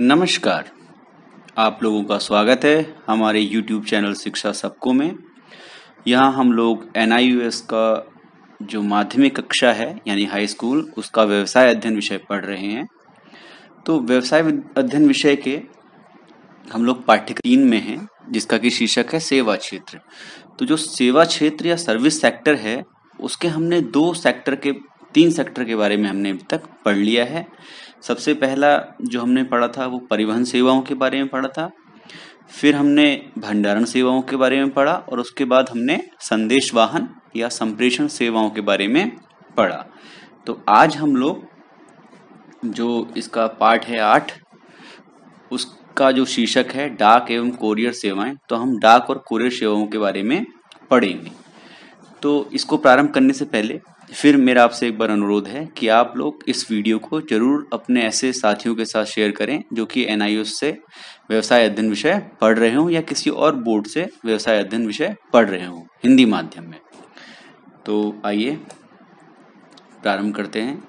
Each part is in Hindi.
नमस्कार आप लोगों का स्वागत है हमारे YouTube चैनल शिक्षा सबको में यहाँ हम लोग एन का जो माध्यमिक कक्षा है यानी हाई स्कूल उसका व्यवसाय अध्ययन विषय पढ़ रहे हैं तो व्यवसाय अध्ययन विषय के हम लोग पाठ्यक्रम तीन में हैं जिसका कि शीर्षक है सेवा क्षेत्र तो जो सेवा क्षेत्र या सर्विस सेक्टर है उसके हमने दो सेक्टर के तीन सेक्टर के बारे में हमने अभी तक पढ़ लिया है सबसे पहला जो हमने पढ़ा था वो परिवहन सेवाओं के बारे में पढ़ा था फिर हमने भंडारण सेवाओं के बारे में पढ़ा और उसके बाद हमने संदेश वाहन या संप्रेषण सेवाओं के बारे में पढ़ा तो आज हम लोग जो इसका पार्ट है आठ उसका जो शीर्षक है डाक एवं कोरियर सेवाएं तो हम डाक और कोरियर सेवाओं के बारे में पढ़ेंगे तो इसको प्रारंभ करने से पहले फिर मेरा आपसे एक बार अनुरोध है कि आप लोग इस वीडियो को जरूर अपने ऐसे साथियों के साथ शेयर करें जो कि एन से व्यवसाय अध्ययन विषय पढ़ रहे हों या किसी और बोर्ड से व्यवसाय अध्ययन विषय पढ़ रहे हों हिंदी माध्यम में तो आइए प्रारंभ करते हैं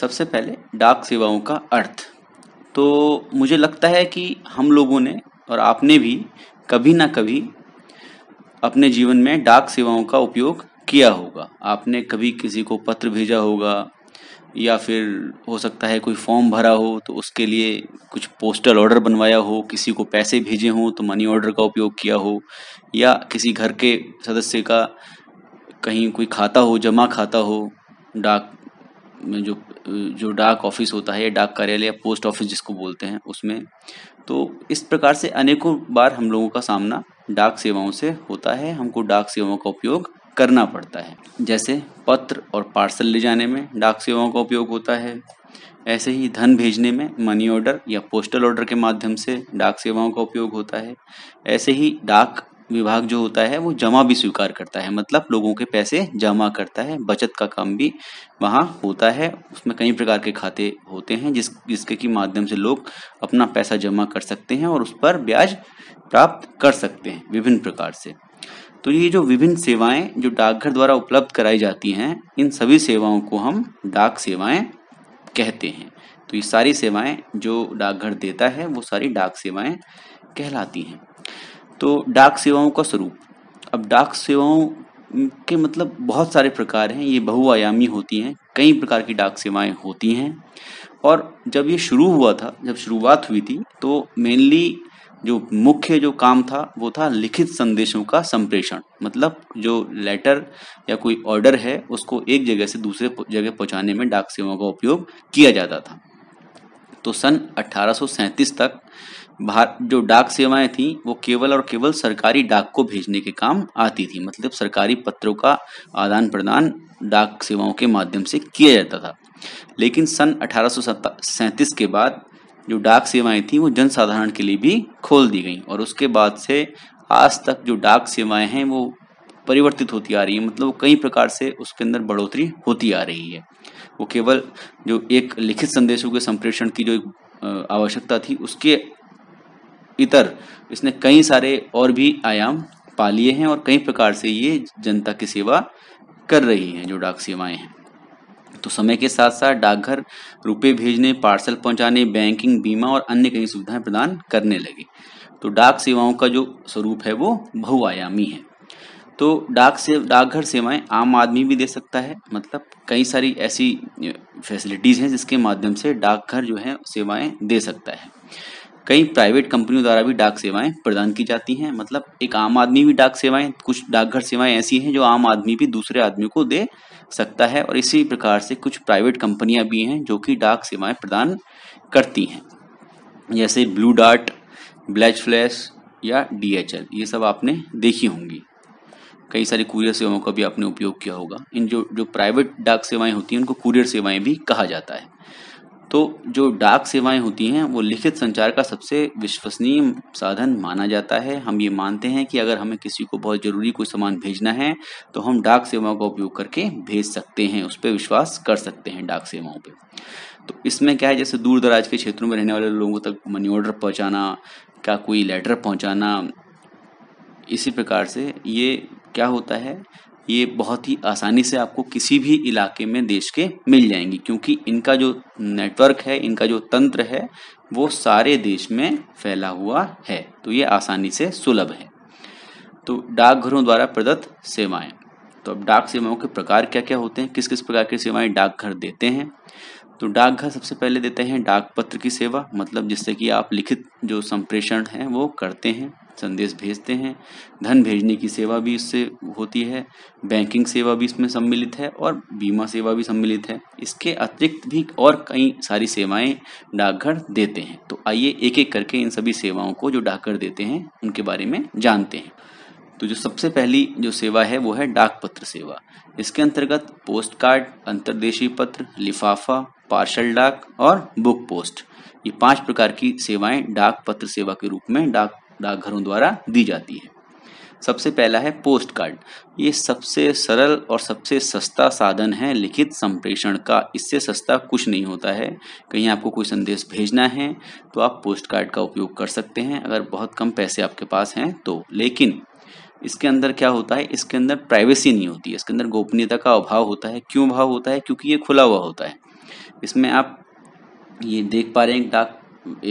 सबसे पहले डाक सेवाओं का अर्थ तो मुझे लगता है कि हम लोगों ने और आपने भी कभी ना कभी अपने जीवन में डाक सेवाओं का उपयोग किया होगा आपने कभी किसी को पत्र भेजा होगा या फिर हो सकता है कोई फॉर्म भरा हो तो उसके लिए कुछ पोस्टल ऑर्डर बनवाया हो किसी को पैसे भेजे हों तो मनी ऑर्डर का उपयोग किया हो या किसी घर के सदस्य का कहीं कोई खाता हो जमा खाता हो डाक में जो जो डाक ऑफिस होता है या डाक कार्यालय या पोस्ट ऑफिस जिसको बोलते हैं उसमें तो इस प्रकार से अनेकों बार हम लोगों का सामना डाक सेवाओं से होता है हमको डाक सेवाओं का उपयोग करना पड़ता है जैसे पत्र और पार्सल ले जाने में डाक सेवाओं का उपयोग होता है ऐसे ही धन भेजने में मनी ऑर्डर या पोस्टल ऑर्डर के माध्यम से डाक सेवाओं का उपयोग होता है ऐसे ही डाक विभाग जो होता है वो जमा भी स्वीकार करता है मतलब लोगों के पैसे जमा करता है बचत का काम भी वहाँ होता है उसमें कई प्रकार के खाते होते हैं जिस जिसके की माध्यम से लोग अपना पैसा जमा कर सकते हैं और उस पर ब्याज प्राप्त कर सकते हैं विभिन्न प्रकार से तो ये जो विभिन्न सेवाएं जो डाकघर द्वारा उपलब्ध कराई जाती हैं इन सभी सेवाओं को हम डाक सेवाएं कहते हैं तो ये सारी सेवाएं जो डाकघर देता है वो सारी डाक सेवाएं कहलाती हैं तो डाक सेवाओं का स्वरूप अब डाक सेवाओं के मतलब बहुत सारे प्रकार हैं ये बहुआयामी होती हैं कई प्रकार की डाक सेवाएं होती हैं और जब ये शुरू हुआ था जब शुरुआत हुई थी तो मेनली जो मुख्य जो काम था वो था लिखित संदेशों का संप्रेषण मतलब जो लेटर या कोई ऑर्डर है उसको एक जगह से दूसरे जगह पहुंचाने में डाक सेवाओं का उपयोग किया जाता था तो सन 1837 तक भारत जो डाक सेवाएं थीं वो केवल और केवल सरकारी डाक को भेजने के काम आती थी मतलब सरकारी पत्रों का आदान प्रदान डाक सेवाओं के माध्यम से किया जाता था लेकिन सन अठारह के बाद जो डाक सेवाएं थी वो जनसाधारण के लिए भी खोल दी गई और उसके बाद से आज तक जो डाक सेवाएं हैं वो परिवर्तित होती आ रही है मतलब कई प्रकार से उसके अंदर बढ़ोतरी होती आ रही है वो केवल जो एक लिखित संदेशों के संप्रेषण की जो आवश्यकता थी उसके इतर इसने कई सारे और भी आयाम पा लिए हैं और कई प्रकार से ये जनता की सेवा कर रही हैं जो डाक सेवाएं हैं तो समय के साथ साथ डाकघर रुपए भेजने पार्सल पहुंचाने बैंकिंग बीमा और अन्य कई सुविधाएं प्रदान करने लगे तो डाक सेवाओं का जो स्वरूप है वो बहुआयामी है तो डाक से डाकघर सेवाएं आम आदमी भी दे सकता है मतलब कई सारी ऐसी फैसिलिटीज़ हैं जिसके माध्यम से डाकघर जो है सेवाएं दे सकता है कई प्राइवेट कंपनियों द्वारा भी डाक सेवाएं प्रदान की जाती हैं मतलब एक आम आदमी भी डाक सेवाएं कुछ डाकघर सेवाएं ऐसी हैं जो आम आदमी भी दूसरे आदमी को दे सकता है और इसी प्रकार से कुछ प्राइवेट कंपनियां भी हैं जो कि डाक सेवाएं प्रदान करती हैं जैसे ब्लू डार्ट ब्लैच फ्लैश या डीएचएल ये सब आपने देखी होंगी कई सारी कुरियर सेवाओं का भी आपने उपयोग किया होगा इन जो जो प्राइवेट डाक सेवाएं होती हैं उनको कुरियर सेवाएं भी कहा जाता है तो जो डाक सेवाएं होती हैं वो लिखित संचार का सबसे विश्वसनीय साधन माना जाता है हम ये मानते हैं कि अगर हमें किसी को बहुत ज़रूरी कोई सामान भेजना है तो हम डाक सेवाओं का उपयोग करके भेज सकते हैं उस पर विश्वास कर सकते हैं डाक सेवाओं पर तो इसमें क्या है जैसे दूर दराज के क्षेत्रों में रहने वाले लोगों तक मनी ऑर्डर पहुँचाना क्या कोई लेटर पहुँचाना इसी प्रकार से ये क्या होता है ये बहुत ही आसानी से आपको किसी भी इलाके में देश के मिल जाएंगी क्योंकि इनका जो नेटवर्क है इनका जो तंत्र है वो सारे देश में फैला हुआ है तो ये आसानी से सुलभ है तो डाकघरों द्वारा प्रदत्त सेवाएं तो अब डाक सेवाओं के प्रकार क्या क्या होते हैं किस किस प्रकार की सेवाएं डाकघर देते हैं तो डाकघर सबसे पहले देते हैं डाक पत्र की सेवा मतलब जिससे कि आप लिखित जो संप्रेषण हैं वो करते हैं संदेश भेजते हैं धन भेजने की सेवा भी इससे होती है बैंकिंग सेवा भी इसमें सम्मिलित है और बीमा सेवा भी सम्मिलित है इसके अतिरिक्त भी और कई सारी सेवाएं डाकघर देते हैं तो आइए एक एक करके इन सभी सेवाओं को जो डाकघर देते हैं उनके बारे में जानते हैं तो जो सबसे पहली जो सेवा है वो है डाक पत्र सेवा इसके अंतर्गत पोस्ट कार्ड अंतर्देशीय पत्र लिफाफा पार्शल डाक और बुक पोस्ट ये पांच प्रकार की सेवाएं डाक पत्र सेवा के रूप में डाक डाकघरों द्वारा दी जाती है सबसे पहला है पोस्ट कार्ड ये सबसे सरल और सबसे सस्ता साधन है लिखित संप्रेषण का इससे सस्ता कुछ नहीं होता है कहीं आपको कोई संदेश भेजना है तो आप पोस्ट कार्ड का उपयोग कर सकते हैं अगर बहुत कम पैसे आपके पास हैं तो लेकिन इसके अंदर क्या होता है इसके अंदर प्राइवेसी नहीं होती है इसके अंदर गोपनीयता का अभाव होता है क्यों अभाव होता है क्योंकि ये खुला हुआ होता है इसमें आप ये देख पा रहे हैं डाक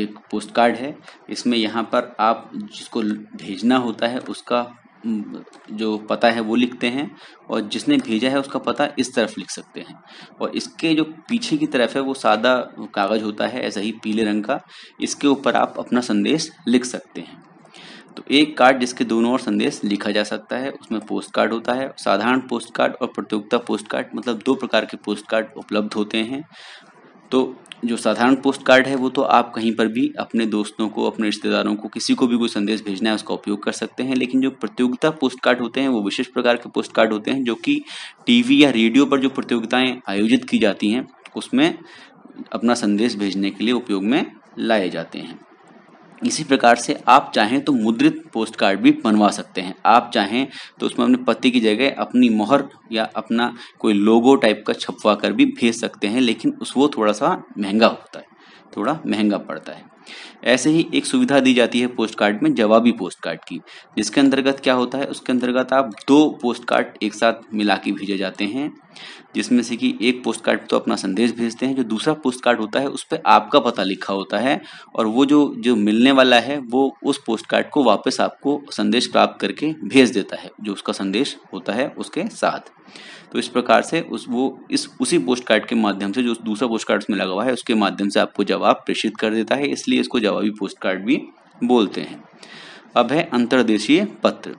एक पोस्ट कार्ड है इसमें यहाँ पर आप जिसको भेजना होता है उसका जो पता है वो लिखते हैं और जिसने भेजा है उसका पता इस तरफ लिख सकते हैं और इसके जो पीछे की तरफ है वो सादा कागज़ होता है ऐसा ही पीले रंग का इसके ऊपर आप अपना संदेश लिख सकते हैं तो एक कार्ड जिसके दोनों ओर संदेश लिखा जा सकता है उसमें पोस्ट कार्ड होता है साधारण पोस्ट कार्ड और प्रतियोगिता पोस्ट कार्ड मतलब दो प्रकार के पोस्ट कार्ड उपलब्ध होते हैं तो जो साधारण पोस्ट कार्ड है वो तो आप कहीं पर भी अपने दोस्तों को अपने रिश्तेदारों को किसी को भी कोई संदेश भेजना है उसका उपयोग कर सकते हैं लेकिन जो प्रतियोगिता पोस्ट कार्ड होते हैं वो विशेष प्रकार के पोस्ट कार्ड होते हैं जो कि टीवी या रेडियो पर जो प्रतियोगिताएं आयोजित की जाती हैं उसमें अपना संदेश भेजने के लिए उपयोग में लाए जाते हैं इसी प्रकार से आप चाहें तो मुद्रित पोस्ट कार्ड भी बनवा सकते हैं आप चाहें तो उसमें अपने पति की जगह अपनी मोहर या अपना कोई लोगो टाइप का छपवा कर भी भेज सकते हैं लेकिन उस वो थोड़ा सा महंगा होता है थोड़ा महंगा पड़ता है ऐसे ही एक सुविधा दी जाती है पोस्ट कार्ड में जवाबी पोस्ट कार्ड की जिसके अंतर्गत क्या होता है उसके अंतर्गत आप दो पोस्ट कार्ड एक साथ मिला के भेजे जाते हैं जिसमें से कि एक पोस्ट कार्ड तो अपना संदेश भेजते हैं जो दूसरा पोस्ट कार्ड होता है उस पर आपका पता लिखा होता है और वो जो जो मिलने वाला है वो उस पोस्ट कार्ड को वापस आपको संदेश प्राप्त करके भेज देता है जो उसका संदेश होता है उसके साथ तो इस प्रकार से उस वो इस उसी पोस्ट कार्ड के माध्यम से जो दूसरा पोस्ट कार्ड उसमें लगा हुआ है उसके माध्यम से आपको जवाब प्रेषित कर देता है इसलिए इसको जवाबी पोस्ट कार्ड भी बोलते हैं अब है अंतर्देशीय पत्र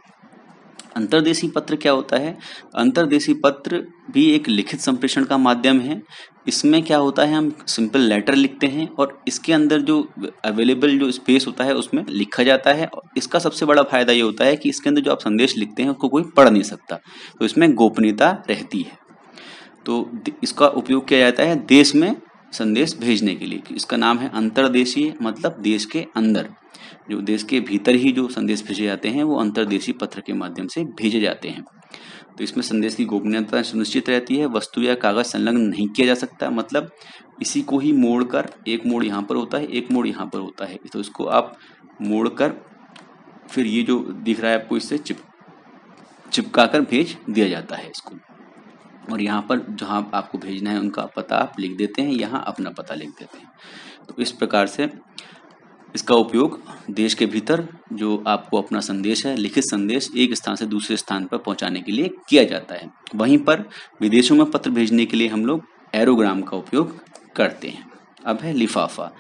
अंतर्देशी पत्र क्या होता है अंतरदेशी पत्र भी एक लिखित संप्रेषण का माध्यम है इसमें क्या होता है हम सिंपल लेटर लिखते हैं और इसके अंदर जो अवेलेबल जो स्पेस होता है उसमें लिखा जाता है इसका सबसे बड़ा फायदा ये होता है कि इसके अंदर जो आप संदेश लिखते हैं उसको कोई पढ़ नहीं सकता तो इसमें गोपनीयता रहती है तो इसका उपयोग किया जाता है देश में संदेश भेजने के लिए इसका नाम है अंतर्देशीय मतलब देश के अंदर जो देश के भीतर ही जो संदेश भेजे जाते हैं वो अंतर्देशीय पत्र के माध्यम से भेजे जाते हैं तो इसमें संदेश की गोपनीयता सुनिश्चित रहती है वस्तु या कागज संलग्न नहीं किया जा सकता मतलब इसी को ही मोड़कर एक मोड़ यहाँ पर होता है एक मोड़ यहाँ पर होता है तो इसको आप मोड़कर फिर ये जो दिख रहा है आपको इससे चिप चिपका कर भेज दिया जाता है इसको और यहाँ पर जहाँ आपको भेजना है उनका पता आप लिख देते हैं यहाँ अपना पता लिख देते हैं तो इस प्रकार से इसका उपयोग देश के भीतर जो आपको अपना संदेश है लिखित संदेश एक स्थान से दूसरे स्थान पर पहुंचाने के लिए किया जाता है वहीं पर विदेशों में पत्र भेजने के लिए हम लोग एरोग्राम का उपयोग करते हैं अब है लिफाफा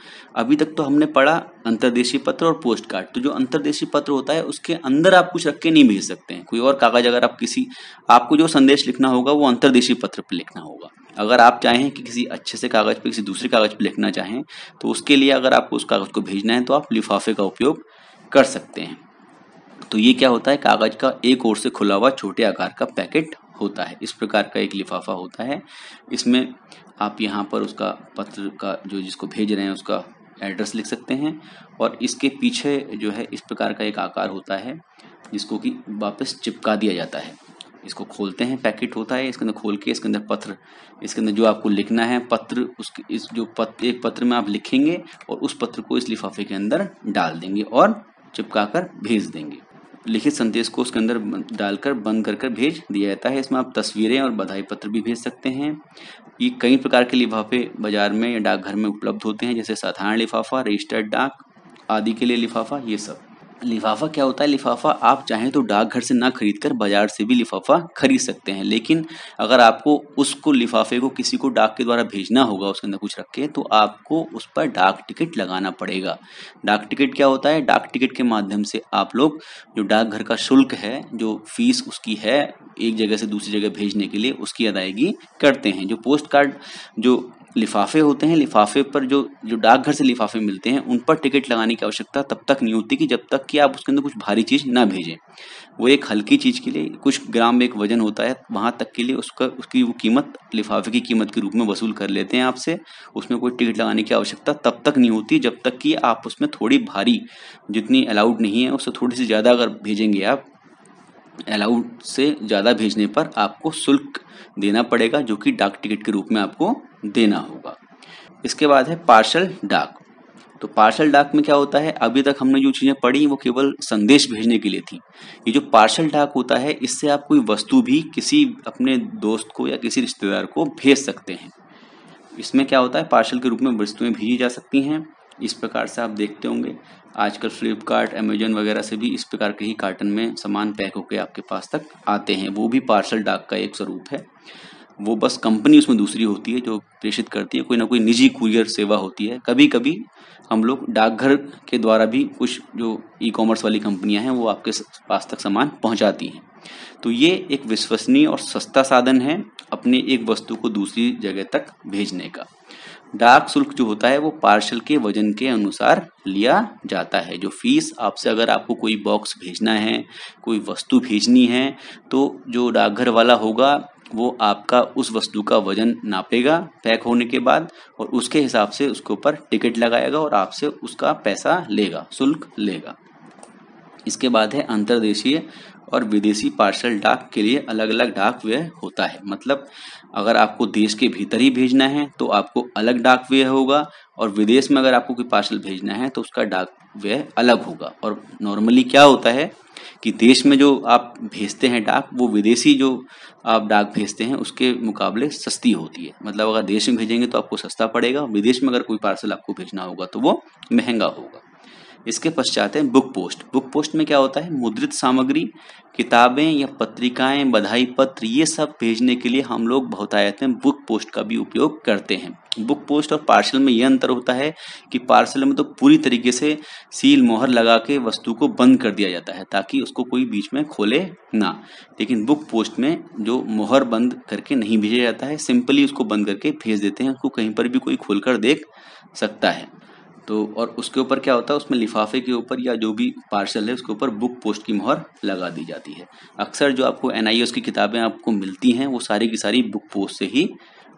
अभी तक तो हमने पढ़ा अंतर्देशीय पत्र और पोस्ट कार्ड तो जो अंतर्देशीय पत्र होता है उसके अंदर आप कुछ रख के नहीं भेज सकते हैं कोई और कागज अगर आप किसी आपको जो संदेश लिखना होगा वो अंतर्देशीय पत्र पर लिखना होगा अगर आप चाहें कि किसी अच्छे से कागज़ पे किसी दूसरे कागज़ पे लिखना चाहें तो उसके लिए अगर आपको उस कागज़ को भेजना है तो आप लिफाफे का उपयोग कर सकते हैं तो ये क्या होता है कागज़ का एक ओर से खुला हुआ छोटे आकार का पैकेट होता है इस प्रकार का एक लिफाफा होता है इसमें आप यहाँ पर उसका पत्र का जो जिसको भेज रहे हैं उसका एड्रेस लिख सकते हैं और इसके पीछे जो है इस प्रकार का एक आकार होता है जिसको कि वापस चिपका दिया जाता है इसको खोलते हैं पैकेट होता है इसके अंदर खोल के इसके अंदर पत्र इसके अंदर जो आपको लिखना है पत्र उसके इस जो पत्र एक पत्र में आप लिखेंगे और उस पत्र को इस लिफाफे के अंदर डाल देंगे और चिपका कर भेज देंगे लिखित संदेश को उसके अंदर डालकर बंद कर कर भेज दिया जाता है इसमें आप तस्वीरें और बधाई पत्र भी भेज सकते हैं ये कई प्रकार के लिफाफे बाजार में या डाकघर में उपलब्ध होते हैं जैसे साधारण लिफाफा रजिस्टर्ड डाक आदि के लिए लिफाफा ये सब लिफाफा क्या होता है लिफाफा आप चाहें तो डाकघर से ना खरीद कर बाज़ार से भी लिफाफा खरीद सकते हैं लेकिन अगर आपको उसको लिफाफे को किसी को डाक के द्वारा भेजना होगा उसके अंदर कुछ रख के तो आपको उस पर डाक टिकट लगाना पड़ेगा डाक टिकट क्या होता है डाक टिकट के माध्यम से आप लोग जो डाकघर का शुल्क है जो फीस उसकी है एक जगह से दूसरी जगह भेजने के लिए उसकी अदायगी करते हैं जो पोस्ट कार्ड जो लिफाफे होते हैं लिफाफे पर जो जो डाकघर से लिफाफे मिलते हैं उन पर टिकट लगाने की आवश्यकता तब तक नहीं होती कि जब तक कि आप उसके अंदर कुछ भारी चीज़ ना भेजें वो एक हल्की चीज़ के लिए कुछ ग्राम में एक वजन होता है वहाँ तक के लिए उसका उसकी वो कीमत लिफाफे की कीमत के रूप में वसूल कर लेते हैं आपसे उसमें कोई टिकट लगाने की आवश्यकता तब तक नहीं होती जब तक कि आप उसमें थोड़ी भारी जितनी अलाउड नहीं है उससे थोड़ी सी ज़्यादा अगर भेजेंगे आप अलाउड से ज़्यादा भेजने पर आपको शुल्क देना पड़ेगा जो कि डाक टिकट के रूप में आपको देना होगा इसके बाद है पार्सल डाक तो पार्सल डाक में क्या होता है अभी तक हमने जो चीज़ें पढ़ी वो केवल संदेश भेजने के लिए थी ये जो पार्सल डाक होता है इससे आप कोई वस्तु भी किसी अपने दोस्त को या किसी रिश्तेदार को भेज सकते हैं इसमें क्या होता है पार्सल के रूप में वस्तुएं भेजी जा सकती हैं इस प्रकार से आप देखते होंगे आजकल फ्लिपकार्ट अमेजोन वगैरह से भी इस प्रकार के ही कार्टन में सामान पैक होकर आपके पास तक आते हैं वो भी पार्सल डाक का एक स्वरूप है वो बस कंपनी उसमें दूसरी होती है जो प्रेषित करती है कोई ना कोई निजी कुरियर सेवा होती है कभी कभी हम लोग डाकघर के द्वारा भी कुछ जो ई कॉमर्स वाली कंपनियां हैं वो आपके पास तक सामान पहुंचाती हैं तो ये एक विश्वसनीय और सस्ता साधन है अपने एक वस्तु को दूसरी जगह तक भेजने का डाक शुल्क जो होता है वो पार्सल के वजन के अनुसार लिया जाता है जो फीस आपसे अगर आपको कोई बॉक्स भेजना है कोई वस्तु भेजनी है तो जो डाकघर वाला होगा वो आपका उस वस्तु का वजन नापेगा पैक होने के बाद और उसके हिसाब से उसके ऊपर टिकट लगाएगा और आपसे उसका पैसा लेगा शुल्क लेगा इसके बाद है अंतर्देशीय और विदेशी पार्सल डाक के लिए अलग अलग डाक व्यय होता है मतलब अगर आपको देश के भीतर ही भेजना है तो आपको अलग डाक व्यय होगा और विदेश में अगर आपको कोई पार्सल भेजना है तो उसका डाक व्यय अलग होगा और नॉर्मली क्या होता है कि देश में जो आप भेजते हैं डाक वो विदेशी जो आप डाक भेजते हैं उसके मुकाबले सस्ती होती है मतलब अगर देश में भेजेंगे तो आपको सस्ता पड़ेगा विदेश में अगर कोई पार्सल आपको भेजना होगा तो वो महंगा होगा इसके पश्चात है बुक पोस्ट बुक पोस्ट में क्या होता है मुद्रित सामग्री किताबें या पत्रिकाएं बधाई पत्र ये सब भेजने के लिए हम लोग आयत में बुक पोस्ट का भी उपयोग करते हैं बुक पोस्ट और पार्सल में यह अंतर होता है कि पार्सल में तो पूरी तरीके से सील मोहर लगा के वस्तु को बंद कर दिया जाता है ताकि उसको कोई बीच में खोले ना लेकिन बुक पोस्ट में जो मोहर बंद करके नहीं भेजा जाता है सिंपली उसको बंद करके भेज देते हैं उसको कहीं पर भी कोई खोल देख सकता है तो और उसके ऊपर क्या होता है उसमें लिफाफे के ऊपर या जो भी पार्सल है उसके ऊपर बुक पोस्ट की मोहर लगा दी जाती है अक्सर जो आपको एन की किताबें आपको मिलती हैं वो सारी की सारी बुक पोस्ट से ही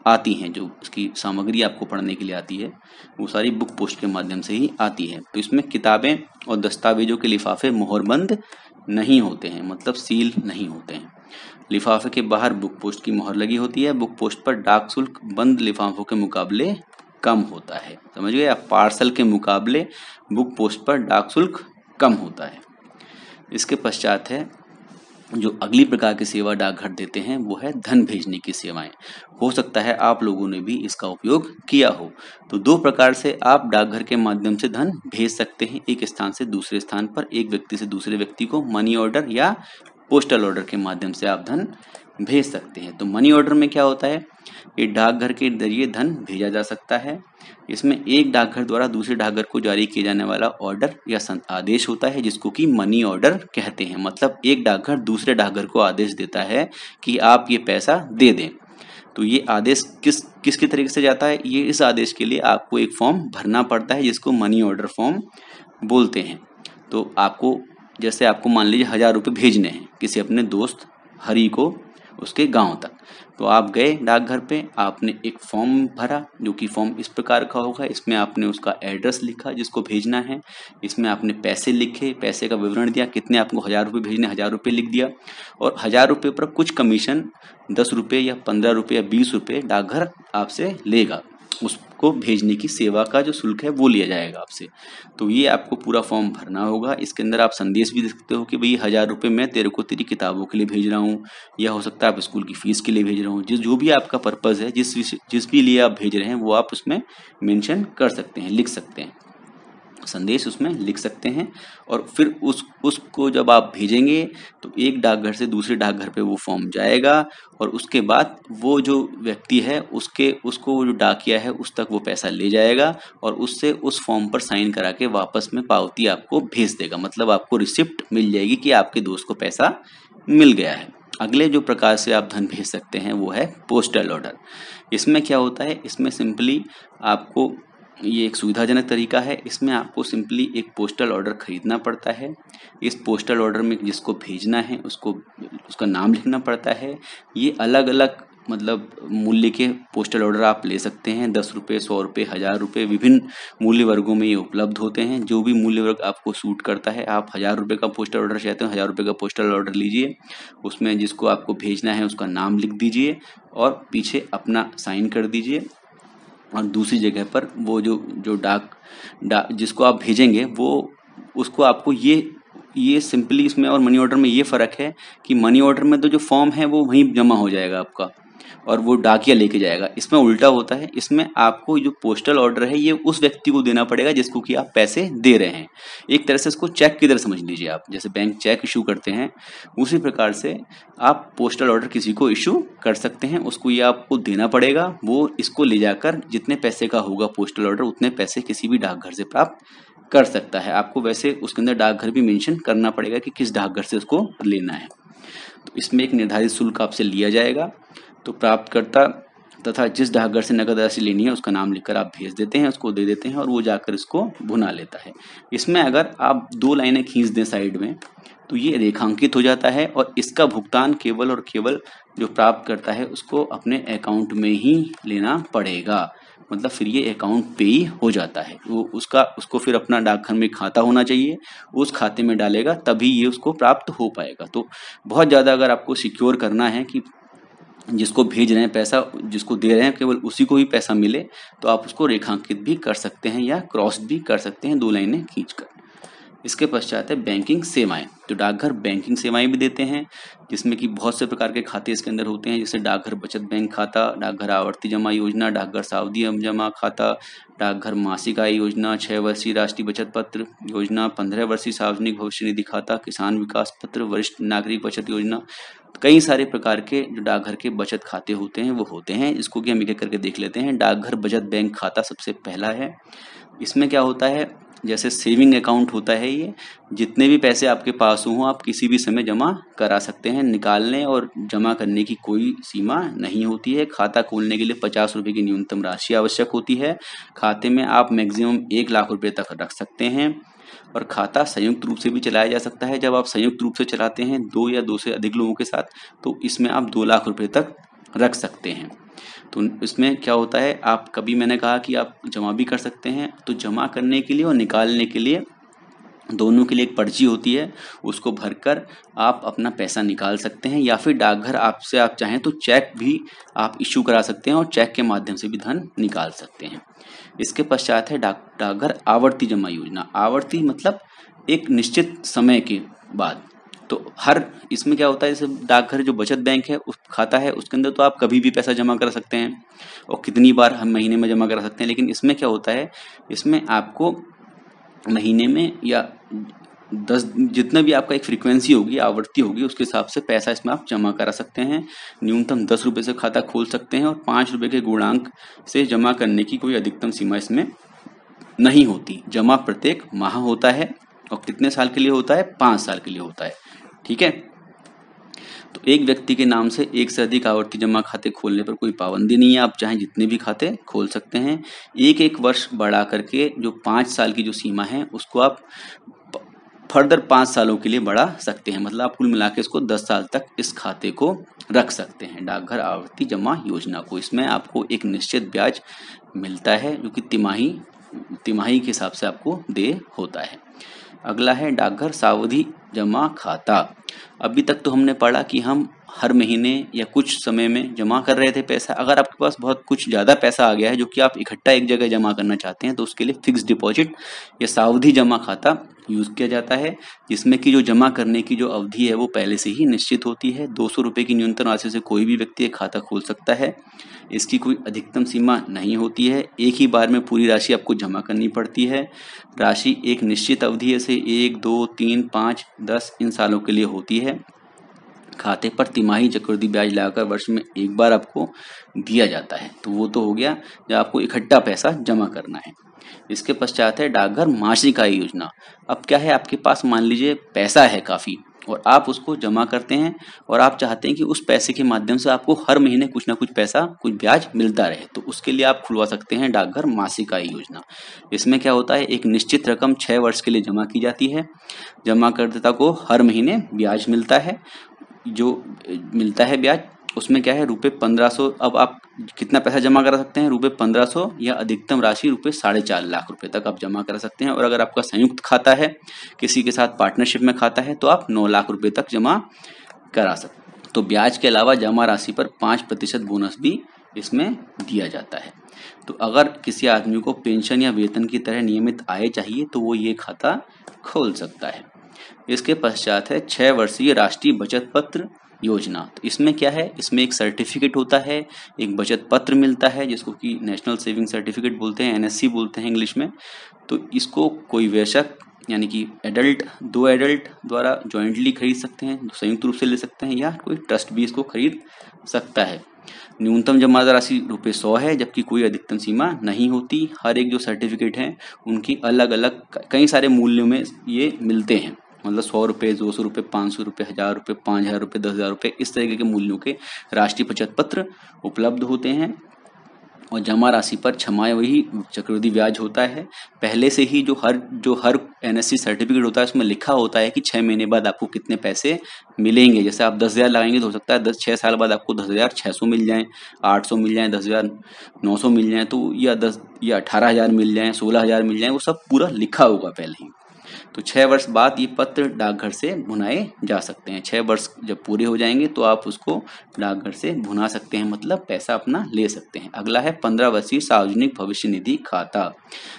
आती हैं जो उसकी सामग्री आपको पढ़ने के लिए आती है वो सारी बुक पोस्ट के माध्यम से ही आती है तो इसमें किताबें और दस्तावेजों के लिफाफे मोहरबंद नहीं होते हैं मतलब सील नहीं होते हैं लिफाफे के बाहर बुक पोस्ट की मोहर लगी होती है बुक पोस्ट पर डाक शुल्क बंद लिफाफों के मुकाबले कम होता है समझ गए पार्सल के मुकाबले बुक पोस्ट पर डाक शुल्क कम होता है इसके पश्चात है जो अगली प्रकार की सेवा डाकघर देते हैं वो है धन भेजने की सेवाएं हो सकता है आप लोगों ने भी इसका उपयोग किया हो तो दो प्रकार से आप डाकघर के माध्यम से धन भेज सकते हैं एक स्थान से दूसरे स्थान पर एक व्यक्ति से दूसरे व्यक्ति को मनी ऑर्डर या पोस्टल ऑर्डर के माध्यम से आप धन भेज सकते हैं तो मनी ऑर्डर में क्या होता है ये डाकघर के जरिए धन भेजा जा सकता है इसमें एक डाकघर द्वारा दूसरे डाकघर को जारी किया जाने वाला ऑर्डर या आदेश होता है जिसको कि मनी ऑर्डर कहते हैं मतलब एक डाकघर दूसरे डाकघर को आदेश देता है कि आप ये पैसा दे दें तो ये आदेश किस किस के तरीके से जाता है ये इस आदेश के लिए आपको एक फॉर्म भरना पड़ता है जिसको मनी ऑर्डर फॉर्म बोलते हैं तो आपको जैसे आपको मान लीजिए हज़ार रुपये भेजने हैं किसी अपने दोस्त हरी को उसके गांव तक तो आप गए डाकघर पे आपने एक फॉर्म भरा जो कि फॉर्म इस प्रकार का होगा इसमें आपने उसका एड्रेस लिखा जिसको भेजना है इसमें आपने पैसे लिखे पैसे का विवरण दिया कितने आपको हज़ार रुपये भेजने हज़ार रुपये लिख दिया और हज़ार रुपये पर कुछ कमीशन दस रुपये या पंद्रह रुपये या बीस रुपये डाकघर आपसे लेगा उस को भेजने की सेवा का जो शुल्क है वो लिया जाएगा आपसे तो ये आपको पूरा फॉर्म भरना होगा इसके अंदर आप संदेश भी दे सकते हो कि भाई हज़ार रुपये मैं तेरे को तेरी किताबों के लिए भेज रहा हूँ या हो सकता है आप स्कूल की फ़ीस के लिए भेज रहा हूँ जिस जो भी आपका पर्पज़ है जिस जिस भी लिए आप भेज रहे हैं वो आप उसमें मैंशन कर सकते हैं लिख सकते हैं संदेश उसमें लिख सकते हैं और फिर उस उसको जब आप भेजेंगे तो एक डाकघर से दूसरे डाकघर पे वो फॉर्म जाएगा और उसके बाद वो जो व्यक्ति है उसके उसको वो जो डाकिया है उस तक वो पैसा ले जाएगा और उससे उस फॉर्म पर साइन करा के वापस में पावती आपको भेज देगा मतलब आपको रिसिप्ट मिल जाएगी कि आपके दोस्त को पैसा मिल गया है अगले जो प्रकार से आप धन भेज सकते हैं वो है पोस्टल ऑर्डर इसमें क्या होता है इसमें सिंपली आपको ये एक सुविधाजनक तरीका है इसमें आपको सिंपली एक पोस्टल ऑर्डर ख़रीदना पड़ता है इस पोस्टल ऑर्डर में जिसको भेजना है उसको उसका नाम लिखना पड़ता है ये अलग अलग मतलब मूल्य के पोस्टल ऑर्डर आप ले सकते हैं दस रुपये सौ रुपये हज़ार रुपये विभिन्न मूल्य वर्गों में ये उपलब्ध होते हैं जो भी मूल्य वर्ग आपको सूट करता है आप हज़ार रुपये का पोस्टल ऑर्डर चाहते हो हज़ार रुपये का पोस्टल ऑर्डर लीजिए उसमें जिसको आपको भेजना है उसका नाम लिख दीजिए और पीछे अपना साइन कर दीजिए और दूसरी जगह पर वो जो जो डाक डाक जिसको आप भेजेंगे वो उसको आपको ये ये सिंपली इसमें और मनी ऑर्डर में ये फ़र्क है कि मनी ऑर्डर में तो जो फॉर्म है वो वहीं जमा हो जाएगा आपका और वो डाकिया लेके जाएगा इसमें उल्टा होता है इसमें आपको जो पोस्टल ऑर्डर है ये उस व्यक्ति को देना पड़ेगा जिसको कि आप पैसे दे रहे हैं एक तरह से इसको चेक की तरह समझ लीजिए आप जैसे बैंक चेक इशू करते हैं उसी प्रकार से आप पोस्टल ऑर्डर किसी को इशू कर सकते हैं उसको ये आपको देना पड़ेगा वो इसको ले जाकर जितने पैसे का होगा पोस्टल ऑर्डर उतने पैसे किसी भी डाकघर से प्राप्त कर सकता है आपको वैसे उसके अंदर डाकघर भी मेंशन करना पड़ेगा कि किस डाकघर से उसको लेना है तो इसमें एक निर्धारित शुल्क आपसे लिया जाएगा तो प्राप्तकर्ता तथा जिस डाकघर से नकद राशि लेनी है उसका नाम लिखकर आप भेज देते हैं उसको दे देते हैं और वो जाकर इसको भुना लेता है इसमें अगर आप दो लाइनें खींच दें साइड में तो ये रेखांकित हो जाता है और इसका भुगतान केवल और केवल जो प्राप्त करता है उसको अपने अकाउंट में ही लेना पड़ेगा मतलब फिर ये अकाउंट पे ही हो जाता है वो उसका उसको फिर अपना डाकघर में खाता होना चाहिए उस खाते में डालेगा तभी ये उसको प्राप्त हो पाएगा तो बहुत ज़्यादा अगर आपको सिक्योर करना है कि जिसको भेज रहे हैं पैसा जिसको दे रहे हैं केवल उसी को ही पैसा मिले तो आप उसको रेखांकित भी कर सकते हैं या क्रॉस भी कर सकते हैं दो लाइनें खींचकर इसके पश्चात है बैंकिंग सेवाएं तो डाकघर बैंकिंग सेवाएं भी देते हैं जिसमें कि बहुत से प्रकार के खाते इसके अंदर होते हैं जैसे डाकघर बचत बैंक खाता डाकघर आवर्ती जमा योजना डाकघर सावधि जमा खाता डाकघर मासिक आय योजना छः वर्षीय राष्ट्रीय बचत पत्र योजना पंद्रह वर्षीय सार्वजनिक भविष्य निधि खाता किसान विकास पत्र वरिष्ठ नागरिक बचत योजना कई सारे प्रकार के जो डाकघर के बचत खाते होते हैं वो होते हैं इसको कि हम एक करके देख लेते हैं डाकघर बचत बैंक खाता सबसे पहला है इसमें क्या होता है जैसे सेविंग अकाउंट होता है ये जितने भी पैसे आपके पास हों आप किसी भी समय जमा करा सकते हैं निकालने और जमा करने की कोई सीमा नहीं होती है खाता खोलने के लिए पचास रुपये की न्यूनतम राशि आवश्यक होती है खाते में आप मैक्सिमम एक लाख रुपये तक रख सकते हैं और खाता संयुक्त रूप से भी चलाया जा सकता है जब आप संयुक्त रूप से चलाते हैं दो या दो से अधिक लोगों के साथ तो इसमें आप दो लाख रुपये तक रख सकते हैं तो इसमें क्या होता है आप कभी मैंने कहा कि आप जमा भी कर सकते हैं तो जमा करने के लिए और निकालने के लिए दोनों के लिए एक पर्ची होती है उसको भरकर आप अपना पैसा निकाल सकते हैं या फिर डाकघर आपसे आप चाहें तो चेक भी आप इशू करा सकते हैं और चेक के माध्यम से भी धन निकाल सकते हैं इसके पश्चात है डाक डाकघर आवर्ती जमा योजना आवर्ती मतलब एक निश्चित समय के बाद तो हर इसमें क्या होता है जैसे डाकघर जो बचत बैंक है उस खाता है उसके अंदर तो आप कभी भी पैसा जमा करा सकते हैं और कितनी बार हम महीने में जमा करा सकते हैं लेकिन इसमें क्या होता है इसमें आपको महीने में या दस जितना भी आपका एक फ्रीक्वेंसी होगी आवृत्ति होगी उसके हिसाब से पैसा इसमें आप जमा करा सकते हैं न्यूनतम दस रुपये से खाता खोल सकते हैं और पाँच रुपये के गुणांक से जमा करने की कोई अधिकतम सीमा इसमें नहीं होती जमा प्रत्येक माह होता है और कितने साल के लिए होता है पाँच साल के लिए होता है ठीक है तो एक व्यक्ति के नाम से एक से अधिक आवर्ती जमा खाते खोलने पर कोई पाबंदी नहीं है आप चाहे जितने भी खाते खोल सकते हैं एक एक वर्ष बढ़ा करके जो पाँच साल की जो सीमा है उसको आप फर्दर पाँच सालों के लिए बढ़ा सकते हैं मतलब आप कुल मिला के इसको दस साल तक इस खाते को रख सकते हैं डाकघर आवर्ती जमा योजना को इसमें आपको एक निश्चित ब्याज मिलता है जो कि तिमाही तिमाही के हिसाब से आपको दे होता है अगला है डाकघर सावधि जमा खाता अभी तक तो हमने पढ़ा कि हम हर महीने या कुछ समय में जमा कर रहे थे पैसा अगर आपके पास बहुत कुछ ज़्यादा पैसा आ गया है जो कि आप इकट्ठा एक जगह जमा करना चाहते हैं तो उसके लिए फिक्स डिपॉजिट या सावधि जमा खाता यूज़ किया जाता है जिसमें कि जो जमा करने की जो अवधि है वो पहले से ही निश्चित होती है दो सौ रुपये की न्यूनतम राशि से कोई भी व्यक्ति एक खाता खोल सकता है इसकी कोई अधिकतम सीमा नहीं होती है एक ही बार में पूरी राशि आपको जमा करनी पड़ती है राशि एक निश्चित अवधि से एक दो तीन पाँच दस इन सालों के लिए होती है खाते पर तिमाही चक्रवृद्धि ब्याज लगाकर वर्ष में एक बार आपको दिया जाता है तो वो तो हो गया जब आपको इकट्ठा पैसा जमा करना है इसके पश्चात है डाकघर आय योजना अब क्या है आपके पास मान लीजिए पैसा है काफ़ी और आप उसको जमा करते हैं और आप चाहते हैं कि उस पैसे के माध्यम से आपको हर महीने कुछ ना कुछ पैसा कुछ ब्याज मिलता रहे तो उसके लिए आप खुलवा सकते हैं डाकघर मासिक आय योजना इसमें क्या होता है एक निश्चित रकम छः वर्ष के लिए जमा की जाती है जमा करदाता को हर महीने ब्याज मिलता है जो मिलता है ब्याज उसमें क्या है रुपये पंद्रह सौ अब आप कितना पैसा जमा करा सकते हैं रुपये पंद्रह सौ या अधिकतम राशि रुपये साढ़े चार लाख रुपये तक आप जमा करा सकते हैं और अगर आपका संयुक्त खाता है किसी के साथ पार्टनरशिप में खाता है तो आप नौ लाख रुपये तक जमा करा सकते हैं तो ब्याज के अलावा जमा राशि पर पाँच प्रतिशत बोनस भी इसमें दिया जाता है तो अगर किसी आदमी को पेंशन या वेतन की तरह नियमित आय चाहिए तो वो ये खाता खोल सकता है इसके पश्चात है छः वर्षीय राष्ट्रीय बचत पत्र योजना तो इसमें क्या है इसमें एक सर्टिफिकेट होता है एक बचत पत्र मिलता है जिसको कि नेशनल सेविंग सर्टिफिकेट बोलते हैं एनएससी बोलते हैं इंग्लिश में तो इसको कोई वैशक यानी कि एडल्ट दो एडल्ट द्वारा जॉइंटली खरीद सकते हैं संयुक्त रूप से ले सकते हैं या कोई ट्रस्ट भी इसको खरीद सकता है न्यूनतम जमा राशि रुपये सौ है जबकि कोई अधिकतम सीमा नहीं होती हर एक जो सर्टिफिकेट हैं उनकी अलग अलग कई सारे मूल्यों में ये मिलते हैं मतलब सौ रुपये दो सौ रुपये पाँच सौ रुपये हज़ार रुपये पाँच हज़ार रुपये दस हज़ार रुपये इस तरीके के मूल्यों के राष्ट्रीय बचत पत्र उपलब्ध होते हैं और जमा राशि पर छमाए वही चक्रवृद्धि ब्याज होता है पहले से ही जो हर जो हर एन सर्टिफिकेट होता है उसमें लिखा होता है कि छः महीने बाद आपको कितने पैसे मिलेंगे जैसे आप दस हज़ार लगाएंगे तो हो सकता है दस छः साल बाद आपको दस हज़ार छः सौ मिल जाए आठ सौ मिल जाएँ दस हज़ार नौ सौ मिल जाए तो या दस या अठारह हज़ार मिल जाएँ सोलह हज़ार मिल जाए वो सब पूरा लिखा होगा पहले ही तो छः वर्ष बाद ये पत्र डाकघर से भुनाए जा सकते हैं छः वर्ष जब पूरे हो जाएंगे तो आप उसको डाकघर से भुना सकते हैं मतलब पैसा अपना ले सकते हैं अगला है पंद्रह वर्षीय सार्वजनिक भविष्य निधि खाता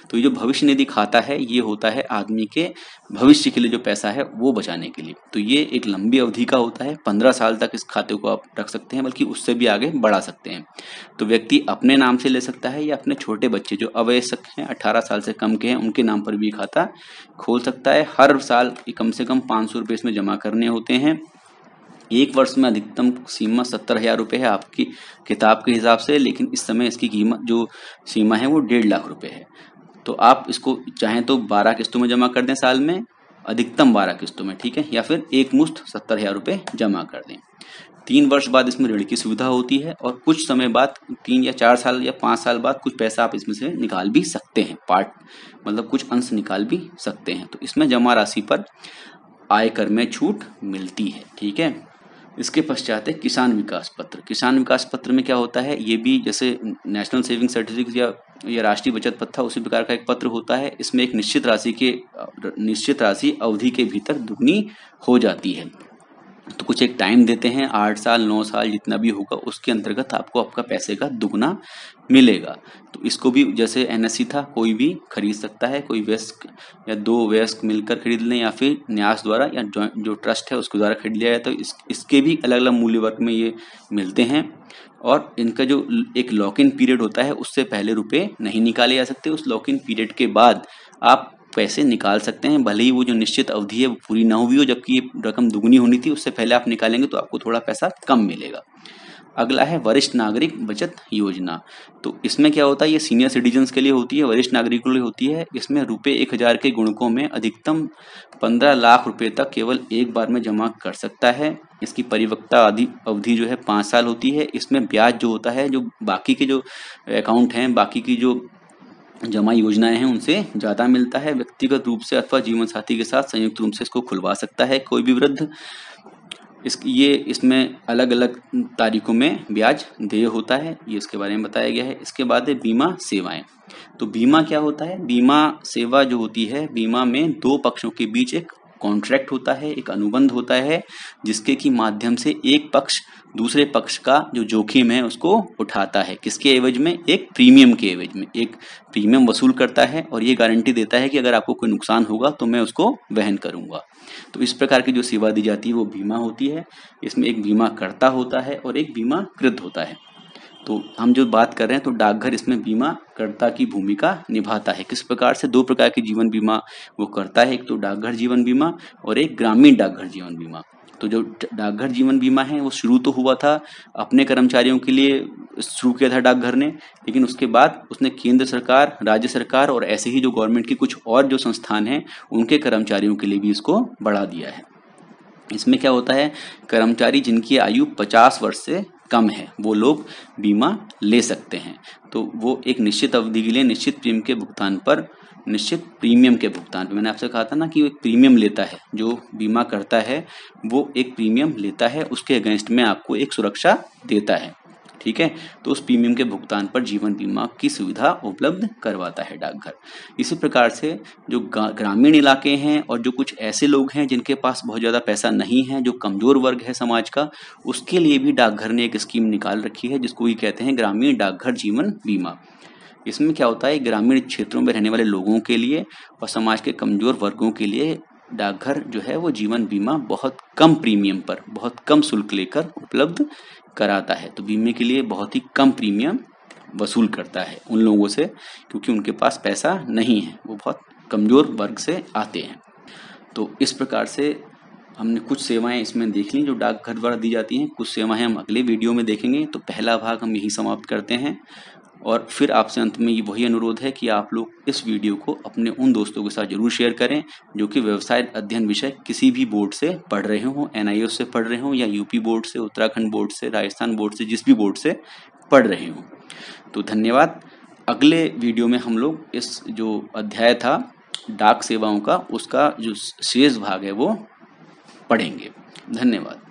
तो ये जो भविष्य निधि खाता है ये होता है आदमी के भविष्य के लिए जो पैसा है वो बचाने के लिए तो ये एक लंबी अवधि का होता है पंद्रह साल तक इस खाते को आप रख सकते हैं बल्कि उससे भी आगे बढ़ा सकते हैं तो व्यक्ति अपने नाम से ले सकता है या अपने छोटे बच्चे जो अवयस्क हैं अठारह साल से कम के हैं उनके नाम पर भी खाता खोल सकता होता है हर साल कम से कम पाँच सौ इसमें जमा करने होते हैं एक वर्ष में अधिकतम सीमा सत्तर हज़ार रुपये है आपकी किताब के हिसाब से लेकिन इस समय इसकी कीमत जो सीमा है वो डेढ़ लाख रुपये है तो आप इसको चाहें तो बारह किस्तों में जमा कर दें साल में अधिकतम बारह किस्तों में ठीक है या फिर एक मुश्त सत्तर हज़ार रुपये जमा कर दें तीन वर्ष बाद इसमें ऋण की सुविधा होती है और कुछ समय बाद तीन या चार साल या पाँच साल बाद कुछ पैसा आप इसमें से निकाल भी सकते हैं पार्ट मतलब कुछ अंश निकाल भी सकते हैं तो इसमें जमा राशि पर आयकर में छूट मिलती है ठीक है इसके पश्चात है किसान विकास पत्र किसान विकास पत्र में क्या होता है ये भी जैसे नेशनल सेविंग सर्टिफिकेट या या राष्ट्रीय बचत पत्र उसी प्रकार का एक पत्र होता है इसमें एक निश्चित राशि के निश्चित राशि अवधि के भीतर दुगनी हो जाती है तो कुछ एक टाइम देते हैं आठ साल नौ साल जितना भी होगा उसके अंतर्गत आपको आपका पैसे का दुगना मिलेगा तो इसको भी जैसे एन था कोई भी खरीद सकता है कोई वेस्क या दो वेस्क मिलकर खरीद लें या फिर न्यास द्वारा या जो, जो ट्रस्ट है उसके द्वारा खरीद लिया जाए तो इस, इसके भी अलग अलग मूल्य वर्ग में ये मिलते हैं और इनका जो एक लॉक इन पीरियड होता है उससे पहले रुपये नहीं निकाले जा सकते उस लॉक इन पीरियड के बाद आप पैसे निकाल सकते हैं भले ही वो जो निश्चित अवधि है वो पूरी ना हुई हो जबकि ये रकम दुगनी होनी थी उससे पहले आप निकालेंगे तो आपको थोड़ा पैसा कम मिलेगा अगला है वरिष्ठ नागरिक बचत योजना तो इसमें क्या होता है ये सीनियर सिटीजन्स के लिए होती है वरिष्ठ नागरिकों के लिए होती है इसमें रुपये एक हज़ार के गुणकों में अधिकतम पंद्रह लाख रुपये तक केवल एक बार में जमा कर सकता है इसकी परिवक्ता आदि अवधि जो है पाँच साल होती है इसमें ब्याज जो होता है जो बाकी के जो अकाउंट हैं बाकी की जो जमा योजनाएं हैं उनसे ज़्यादा मिलता है व्यक्तिगत रूप से अथवा जीवन साथी के साथ संयुक्त रूप से इसको खुलवा सकता है कोई भी वृद्ध इस ये इसमें अलग अलग तारीखों में ब्याज देय होता है ये इसके बारे में बताया गया है इसके बाद है बीमा सेवाएं तो बीमा क्या होता है बीमा सेवा जो होती है बीमा में दो पक्षों के बीच एक कॉन्ट्रैक्ट होता है एक अनुबंध होता है जिसके की माध्यम से एक पक्ष दूसरे पक्ष का जो जोखिम है उसको उठाता है किसके एवज में एक प्रीमियम के एवज में एक प्रीमियम वसूल करता है और ये गारंटी देता है कि अगर आपको कोई नुकसान होगा तो मैं उसको वहन करूँगा तो इस प्रकार की जो सेवा दी जाती है वो बीमा होती है इसमें एक बीमा करता होता है और एक बीमाकृत होता है तो हम जो बात कर रहे हैं तो डाकघर इसमें बीमाकर्ता की भूमिका निभाता है किस प्रकार से दो प्रकार के जीवन बीमा वो करता है एक तो डाकघर जीवन बीमा और एक ग्रामीण डाकघर जीवन बीमा तो जो डाकघर जीवन बीमा है वो शुरू तो हुआ था अपने कर्मचारियों के लिए शुरू किया था डाकघर ने लेकिन उसके बाद उसने केंद्र सरकार राज्य सरकार और ऐसे ही जो गवर्नमेंट की कुछ और जो संस्थान हैं उनके कर्मचारियों के लिए भी इसको बढ़ा दिया है इसमें क्या होता है कर्मचारी जिनकी आयु 50 वर्ष से कम है वो लोग बीमा ले सकते हैं तो वो एक निश्चित अवधि के लिए निश्चित प्रीमियम के भुगतान पर निश्चित प्रीमियम के भुगतान पर मैंने आपसे कहा था ना कि वो एक प्रीमियम लेता है जो बीमा करता है वो एक प्रीमियम लेता है उसके अगेंस्ट में आपको एक सुरक्षा देता है ठीक है तो उस प्रीमियम के भुगतान पर जीवन बीमा की सुविधा उपलब्ध करवाता है डाकघर इसी प्रकार से जो ग्रामीण इलाके हैं और जो कुछ ऐसे लोग हैं जिनके पास बहुत ज़्यादा पैसा नहीं है जो कमज़ोर वर्ग है समाज का उसके लिए भी डाकघर ने एक स्कीम निकाल रखी है जिसको ये कहते हैं ग्रामीण डाकघर जीवन बीमा इसमें क्या होता है ग्रामीण क्षेत्रों में रहने वाले लोगों के लिए और समाज के कमज़ोर वर्गों के लिए डाकघर जो है वो जीवन बीमा बहुत कम प्रीमियम पर बहुत कम शुल्क लेकर उपलब्ध कराता है तो बीमे के लिए बहुत ही कम प्रीमियम वसूल करता है उन लोगों से क्योंकि उनके पास पैसा नहीं है वो बहुत कमज़ोर वर्ग से आते हैं तो इस प्रकार से हमने कुछ सेवाएं इसमें देख ली जो डाकघर द्वारा दी जाती हैं कुछ सेवाएं हम अगले वीडियो में देखेंगे तो पहला भाग हम यही समाप्त करते हैं और फिर आपसे अंत में ये वही अनुरोध है कि आप लोग इस वीडियो को अपने उन दोस्तों के साथ जरूर शेयर करें जो कि व्यवसाय अध्ययन विषय किसी भी बोर्ड से पढ़ रहे हों एन से पढ़ रहे हों या यूपी बोर्ड से उत्तराखंड बोर्ड से राजस्थान बोर्ड से जिस भी बोर्ड से पढ़ रहे हों तो धन्यवाद अगले वीडियो में हम लोग इस जो अध्याय था डाक सेवाओं का उसका जो शेष भाग है वो पढ़ेंगे धन्यवाद